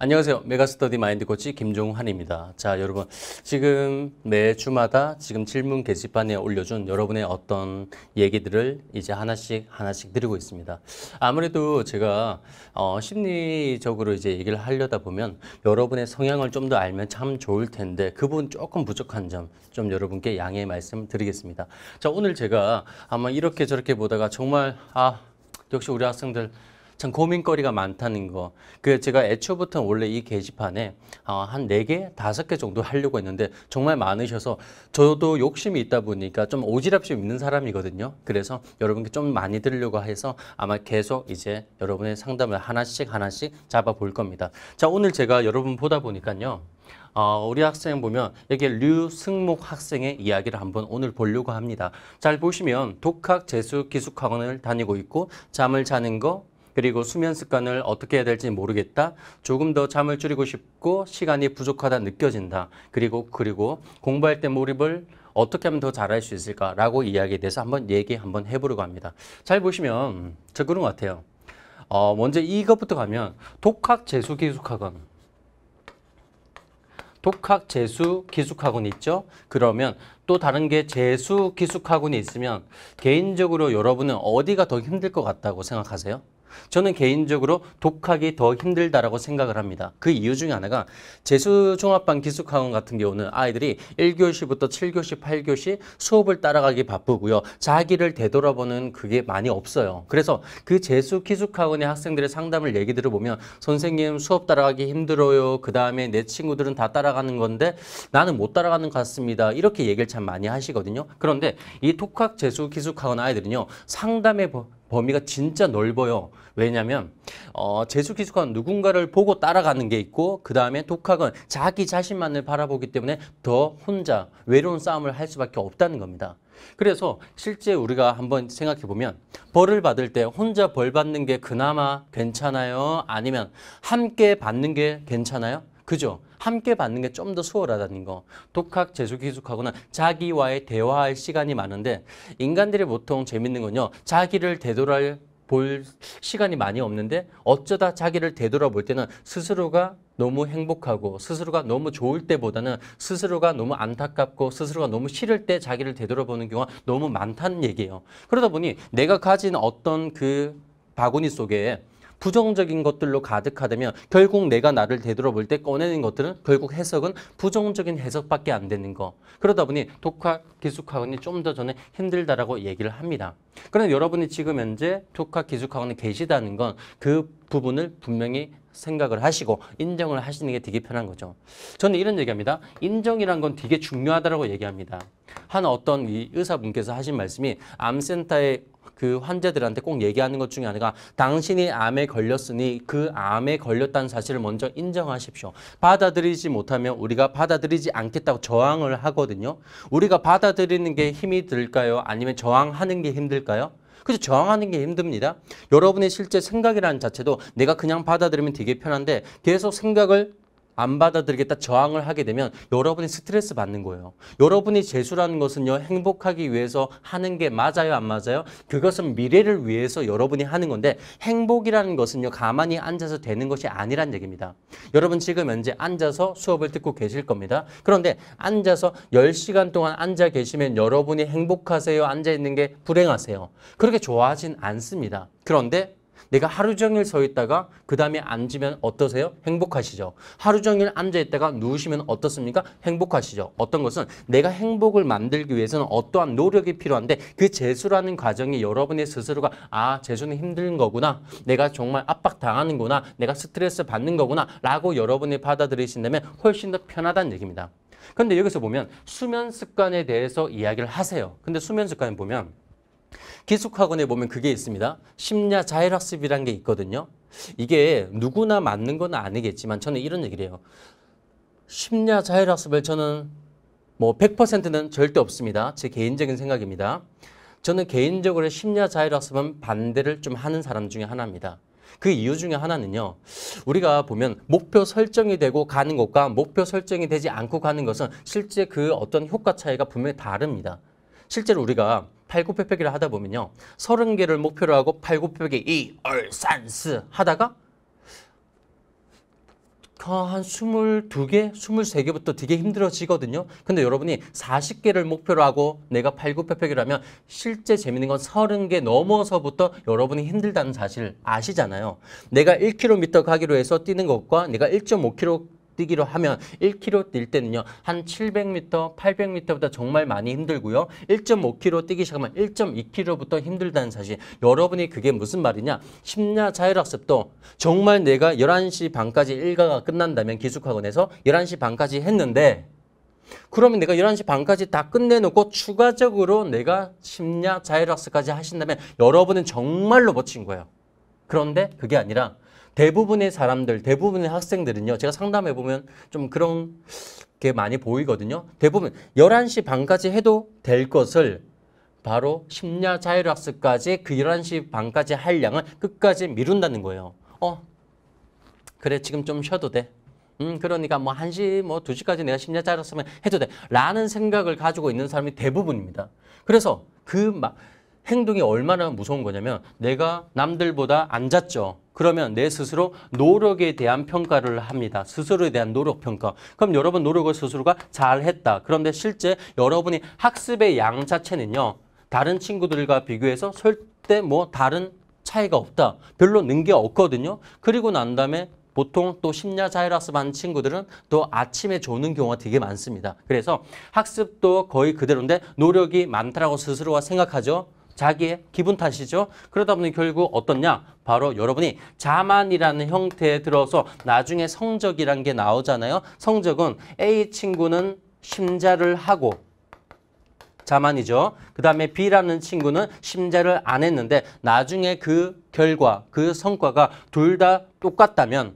안녕하세요. 메가스터디 마인드 코치 김종환입니다. 자, 여러분. 지금 매주마다 지금 질문 게시판에 올려준 여러분의 어떤 얘기들을 이제 하나씩 하나씩 드리고 있습니다. 아무래도 제가 어, 심리적으로 이제 얘기를 하려다 보면 여러분의 성향을 좀 더 알면 참 좋을 텐데 그 부분 조금 부족한 점 좀 여러분께 양해 말씀 드리겠습니다. 자, 오늘 제가 아마 이렇게 저렇게 보다가 정말 아, 역시 우리 학생들 참 고민거리가 많다는 거. 그 제가 애초부터 원래 이 게시판에 어, 한 4개, 5개 정도 하려고 했는데 정말 많으셔서 저도 욕심이 있다 보니까 좀 오지랖심 있는 사람이거든요. 그래서 여러분께 좀 많이 들으려고 해서 아마 계속 이제 여러분의 상담을 하나씩 하나씩 잡아볼 겁니다. 자, 오늘 제가 여러분 보다 보니까요. 어, 우리 학생 보면 여기 류승목 학생의 이야기를 한번 오늘 보려고 합니다. 잘 보시면 독학 재수 기숙학원을 다니고 있고 잠을 자는 거 그리고 수면 습관을 어떻게 해야 될지 모르겠다. 조금 더 잠을 줄이고 싶고 시간이 부족하다 느껴진다. 그리고 그리고 공부할 때 몰입을 어떻게 하면 더 잘할 수 있을까라고 이야기에 대해서 한번 얘기 한번 해보려고 합니다. 잘 보시면 저 그런 것 같아요. 어, 먼저 이것부터 가면 독학 재수 기숙학원 독학 재수 기숙학원 있죠. 그러면 또 다른 게 재수 기숙학원이 있으면 개인적으로 여러분은 어디가 더 힘들 것 같다고 생각하세요? 저는 개인적으로 독학이 더 힘들다라고 생각을 합니다. 그 이유 중에 하나가 재수종합반 기숙학원 같은 경우는 아이들이 1교시부터 7교시, 8교시 수업을 따라가기 바쁘고요. 자기를 되돌아보는 그게 많이 없어요. 그래서 그 재수 기숙학원의 학생들의 상담을 얘기 들어보면 선생님 수업 따라가기 힘들어요. 그 다음에 내 친구들은 다 따라가는 건데 나는 못 따라가는 것 같습니다. 이렇게 얘기를 참 많이 하시거든요. 그런데 이 독학 재수 기숙학원 아이들은요. 상담에 범위가 진짜 넓어요. 왜냐하면 어, 재수 기숙학은 누군가를 보고 따라가는 게 있고 그 다음에 독학은 자기 자신만을 바라보기 때문에 더 혼자 외로운 싸움을 할 수밖에 없다는 겁니다. 그래서 실제 우리가 한번 생각해 보면 벌을 받을 때 혼자 벌 받는 게 그나마 괜찮아요? 아니면 함께 받는 게 괜찮아요? 그죠? 함께 받는 게 좀 더 수월하다는 거. 독학, 재수 기숙하거나 자기와의 대화할 시간이 많은데 인간들이 보통 재밌는 건요. 자기를 되돌아 볼 시간이 많이 없는데 어쩌다 자기를 되돌아 볼 때는 스스로가 너무 행복하고 스스로가 너무 좋을 때보다는 스스로가 너무 안타깝고 스스로가 너무 싫을 때 자기를 되돌아보는 경우가 너무 많다는 얘기예요. 그러다 보니 내가 가진 어떤 그 바구니 속에 부정적인 것들로 가득하다면 결국 내가 나를 되돌아볼 때 꺼내는 것들은 결국 해석은 부정적인 해석밖에 안 되는 거. 그러다 보니 독학 기숙학원이 좀 더 전에 힘들다라고 얘기를 합니다. 그런데 여러분이 지금 현재 독학 기숙학원에 계시다는 건 그 부분을 분명히 생각을 하시고 인정을 하시는 게 되게 편한 거죠. 저는 이런 얘기합니다. 인정이란 건 되게 중요하다라고 얘기합니다. 한 어떤 이 의사분께서 하신 말씀이 암센터에 그 환자들한테 꼭 얘기하는 것 중에 하나가 당신이 암에 걸렸으니 그 암에 걸렸다는 사실을 먼저 인정하십시오. 받아들이지 못하면 우리가 받아들이지 않겠다고 저항을 하거든요. 우리가 받아들이는 게 힘이 들까요? 아니면 저항하는 게 힘들까요? 그래서 저항하는 게 힘듭니다. 여러분의 실제 생각이라는 자체도 내가 그냥 받아들이면 되게 편한데 계속 생각을 안받아들겠다 저항을 하게 되면 여러분이 스트레스 받는 거예요. 여러분이 재수라는 것은요. 행복하기 위해서 하는 게 맞아요 안 맞아요? 그것은 미래를 위해서 여러분이 하는 건데 행복이라는 것은요. 가만히 앉아서 되는 것이 아니란 얘기입니다. 여러분 지금 현재 앉아서 수업을 듣고 계실 겁니다. 그런데 앉아서 10시간 동안 앉아 계시면 여러분이 행복하세요? 앉아 있는 게 불행하세요? 그렇게 좋아하진 않습니다. 그런데 내가 하루 종일 서 있다가 그 다음에 앉으면 어떠세요? 행복하시죠? 하루 종일 앉아 있다가 누우시면 어떻습니까? 행복하시죠? 어떤 것은 내가 행복을 만들기 위해서는 어떠한 노력이 필요한데 그 재수라는 과정이 여러분의 스스로가 아 재수는 힘든 거구나 내가 정말 압박당하는구나 내가 스트레스 받는 거구나 라고 여러분이 받아들이신다면 훨씬 더 편하다는 얘기입니다. 근데 여기서 보면 수면 습관에 대해서 이야기를 하세요. 근데 수면 습관 을 보면 기숙학원에 보면 그게 있습니다. 심야 자율학습이란 게 있거든요. 이게 누구나 맞는 건 아니겠지만 저는 이런 얘기를 해요. 심야 자율학습을 저는 뭐 100%는 절대 없습니다. 제 개인적인 생각입니다. 저는 개인적으로 심야 자율학습은 반대를 좀 하는 사람 중에 하나입니다. 그 이유 중에 하나는요. 우리가 보면 목표 설정이 되고 가는 것과 목표 설정이 되지 않고 가는 것은 실제 그 어떤 효과 차이가 분명히 다릅니다. 실제로 우리가 팔굽혀펴기를 하다 보면요. 30개를 목표로 하고 팔굽혀펴기 이, 얼, 산, 스 하다가 그 한 22개, 23개부터 되게 힘들어지거든요. 근데 여러분이 40개를 목표로 하고 내가 팔굽혀펴기를 하면 실제 재밌는 건 30개 넘어서부터 여러분이 힘들다는 사실 아시잖아요. 내가 1km 가기로 해서 뛰는 것과 내가 1.5km 뛰기로 하면 1km 뛸 때는요. 한 700m, 800m보다 정말 많이 힘들고요. 1.5km 뛰기 시작하면 1.2km부터 힘들다는 사실. 여러분이 그게 무슨 말이냐? 심야 자율학습도 정말 내가 11시 반까지 일과가 끝난다면 기숙학원에서 11시 반까지 했는데 그러면 내가 11시 반까지 다 끝내놓고 추가적으로 내가 심야 자율학습까지 하신다면 여러분은 정말로 멋진 거예요. 그런데 그게 아니라 대부분의 사람들, 대부분의 학생들은요. 제가 상담해 보면 좀 그런 게 많이 보이거든요. 대부분 11시 반까지 해도 될 것을 바로 심야 자율학습까지 그 11시 반까지 할 양을 끝까지 미룬다는 거예요. 어, 그래 지금 좀 쉬어도 돼. 음, 그러니까 뭐 1시, 뭐 2시까지 내가 심야 자율학습을 해도 돼. 라는 생각을 가지고 있는 사람이 대부분입니다. 그래서 그막 행동이 얼마나 무서운 거냐면 내가 남들보다 안 잤죠. 그러면 내 스스로 노력에 대한 평가를 합니다. 스스로에 대한 노력 평가. 그럼 여러분 노력을 스스로가 잘했다. 그런데 실제 여러분이 학습의 양 자체는요. 다른 친구들과 비교해서 절대 뭐 다른 차이가 없다. 별로 는 게 없거든요. 그리고 난 다음에 보통 또 심야 자율학습 하는 친구들은 또 아침에 조는 경우가 되게 많습니다. 그래서 학습도 거의 그대로인데 노력이 많다라고 스스로가 생각하죠. 자기의 기분 탓이죠. 그러다 보니 결국 어떻냐? 바로 여러분이 자만이라는 형태에 들어서 나중에 성적이란 게 나오잖아요. 성적은 A 친구는 심자를 하고 자만이죠. 그 다음에 B라는 친구는 심자를 안 했는데 나중에 그 결과, 그 성과가 둘 다 똑같다면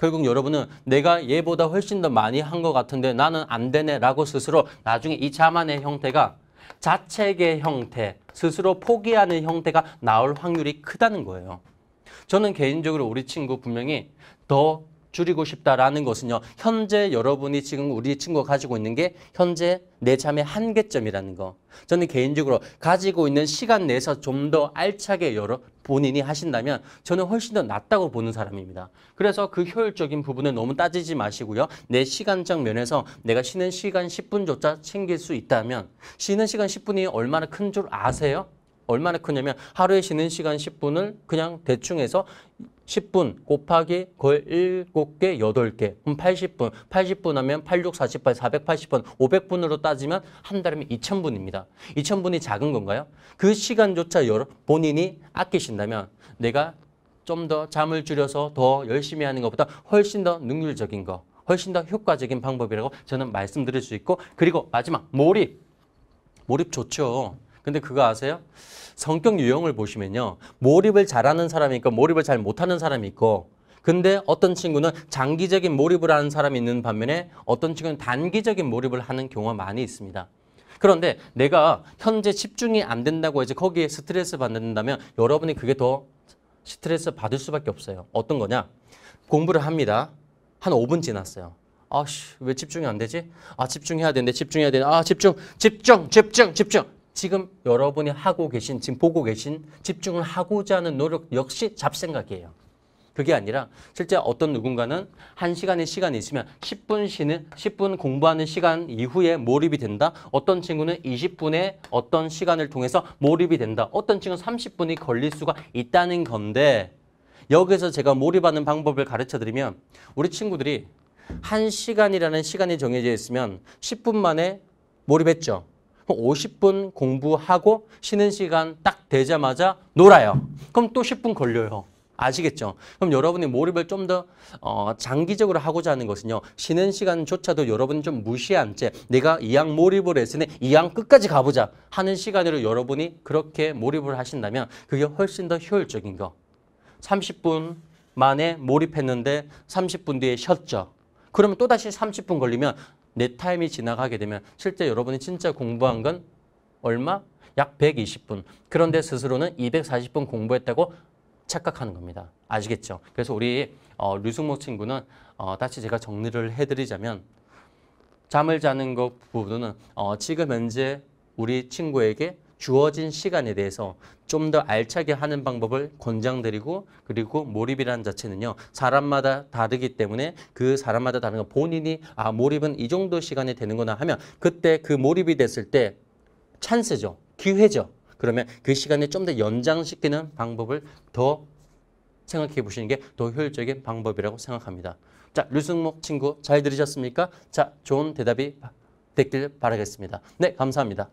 결국 여러분은 내가 얘보다 훨씬 더 많이 한 것 같은데 나는 안 되네 라고 스스로 나중에 이 자만의 형태가 자책의 형태, 스스로 포기하는 형태가 나올 확률이 크다는 거예요. 저는 개인적으로 우리 친구 분명히 더 줄이고 싶다라는 것은요. 현재 여러분이 지금 우리 친구가 가지고 있는 게 현재 내 잠의 한계점이라는 거. 저는 개인적으로 가지고 있는 시간 내에서 좀 더 알차게 여러 본인이 하신다면 저는 훨씬 더 낫다고 보는 사람입니다. 그래서 그 효율적인 부분을 너무 따지지 마시고요. 내 시간적 면에서 내가 쉬는 시간 10분조차 챙길 수 있다면 쉬는 시간 10분이 얼마나 큰 줄 아세요? 얼마나 크냐면 하루에 쉬는 시간 10분을 그냥 대충 해서 10분 곱하기 거의 7개, 8개, 그럼 80분, 80분 하면 86, 48, 480분, 500분으로 따지면 한 달이면 2,000분입니다. 2,000분이 작은 건가요? 그 시간조차 본인이 아끼신다면 내가 좀 더 잠을 줄여서 더 열심히 하는 것보다 훨씬 더 능률적인 거, 훨씬 더 효과적인 방법이라고 저는 말씀드릴 수 있고 그리고 마지막, 몰입. 몰입 좋죠. 근데 그거 아세요? 성격 유형을 보시면요. 몰입을 잘하는 사람이 있고 몰입을 잘 못하는 사람이 있고 근데 어떤 친구는 장기적인 몰입을 하는 사람이 있는 반면에 어떤 친구는 단기적인 몰입을 하는 경우가 많이 있습니다. 그런데 내가 현재 집중이 안 된다고 이제 거기에 스트레스 받는다면 여러분이 그게 더 스트레스 받을 수밖에 없어요. 어떤 거냐? 공부를 합니다. 한 5분 지났어요. 아씨 왜 집중이 안 되지? 아 집중해야 되는데 집중해야 되는데 아 집중 집중 집중 집중 지금 여러분이 하고 계신, 지금 보고 계신 집중을 하고자 하는 노력 역시 잡생각이에요. 그게 아니라 실제 어떤 누군가는 한 시간의 시간이 있으면 10분 쉬는 10분 공부하는 시간 이후에 몰입이 된다. 어떤 친구는 20분의 어떤 시간을 통해서 몰입이 된다. 어떤 친구는 30분이 걸릴 수가 있다는 건데 여기서 제가 몰입하는 방법을 가르쳐드리면 우리 친구들이 한시간이라는 시간이 정해져 있으면 10분 만에 몰입했죠. 50분 공부하고 쉬는 시간 딱 되자마자 놀아요. 그럼 또 10분 걸려요. 아시겠죠? 그럼 여러분이 몰입을 좀더 어, 장기적으로 하고자 하는 것은요. 쉬는 시간조차도 여러분이 좀 무시한 채 내가 이왕 몰입을 했으니 이왕 끝까지 가보자 하는 시간으로 여러분이 그렇게 몰입을 하신다면 그게 훨씬 더 효율적인 거. 30분 만에 몰입했는데 30분 뒤에 쉬었죠. 그러면 또다시 30분 걸리면 내 타임이 지나가게 되면 실제 여러분이 진짜 공부한 건 얼마? 약 120분. 그런데 스스로는 240분 공부했다고 착각하는 겁니다. 아시겠죠? 그래서 우리 어, 류승모 친구는 어, 다시 제가 정리를 해드리자면 잠을 자는 것 부분은 어, 지금 현재 우리 친구에게 주어진 시간에 대해서 좀 더 알차게 하는 방법을 권장드리고 그리고 몰입이라는 자체는요. 사람마다 다르기 때문에 그 사람마다 다른 거 본인이 아 몰입은 이 정도 시간에 되는구나 하면 그때 그 몰입이 됐을 때 찬스죠. 기회죠. 그러면 그시간에좀 더 연장시키는 방법을 더 생각해 보시는 게 더 효율적인 방법이라고 생각합니다. 자, 류승목 친구 잘 들으셨습니까? 자, 좋은 대답이 됐길 바라겠습니다. 네, 감사합니다.